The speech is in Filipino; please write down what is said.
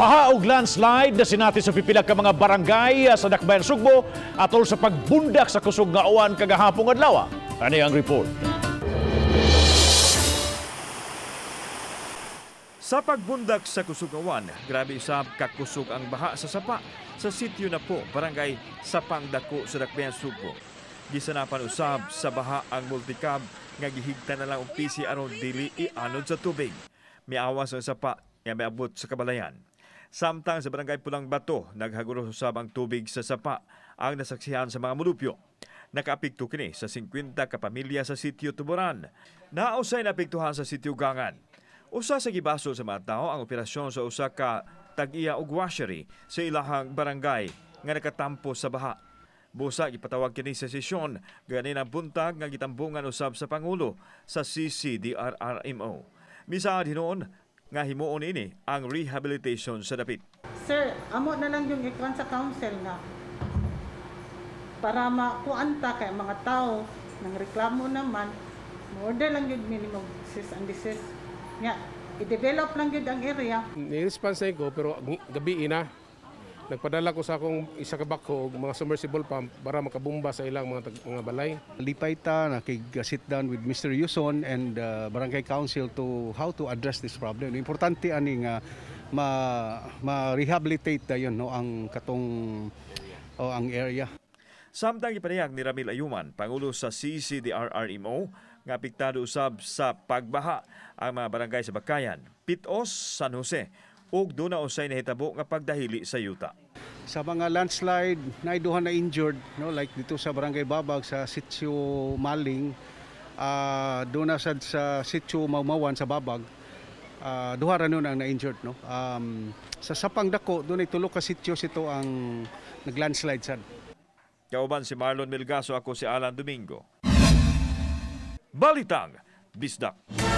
Baha og landslide na sinati sa pipila ka mga barangay ah, sa Dakbayan Sugbo atol sa pagbundak sa kusog nga uwan kagahapon adlaw. Ani ah. ang report. Sa pagbundak sa kusog uwan, grabe usab kakusog ang baha sa sapa sa sitio na po, barangay Sapangdako sa Dakbayan Sugbo. Gisanapan usab sa baha ang multicab nga gihigta na lang umpisi aron dili ianod sa tubig. Miawas sa sapa nga miabot sa kabalayan. Samtang sa barangay Pulang Bato, naghagulo usab ang tubig sa sapa ang nasaksihan sa mga mulupyo. Nakapikto kini sa 50 ka pamilya sa sitio Tuburan. Nausay napiktuhan sa sitio Gangan. Usa sa gibaso sa mga tao ang operasyon sa usa ka tag-iya og washery sa ilahang barangay nga nakatampo sa baha. Busa gipatawag kini sa sesyon gani ang buntag nga gitambungan usab sa pangulo sa CCDRRMO. Misaad hinoon nga himuon ini ang rehabilitation sa dapit. Sir, amo na lang yung ikuan sa council na para makuanta kay mga tao nang reklamo naman, order lang yung minimum disease and disease. Nga, i-develop lang yun ang area. Ni-response ko pero gabi ina Nagpadala ko sa akong isa ka backhog, mga submersible pump para makabumba sa ilang mga mga balay. Lipay ta nakig sit down with Mr. Yuson and uh, Barangay Council to how to address this problem. Importante ani nga ma ma-rehabilitate dayon no ang katong o ang area. Samtang ipanayag ni Ramil Ayuman, Pangulo sa CCDRRMO, nga piktado usab sa pagbaha ang mga barangay sa Bakayan, Pitos, San Jose, o do na unsay nahitabo nga pagdahili sa yuta. Sa mga landslide na duha na injured no like dito sa Barangay Babag sa Sitio Maling uh, ah, do na sad sa Sitio Maumawan sa Babag uh, duha ra nun ang na-injured no. Um, sa sapang dako dunay tulo ka sitio sito ang nag-landslide sad. Kauban si Marlon Milgaso ako si Alan Domingo. Balitang Bisdak.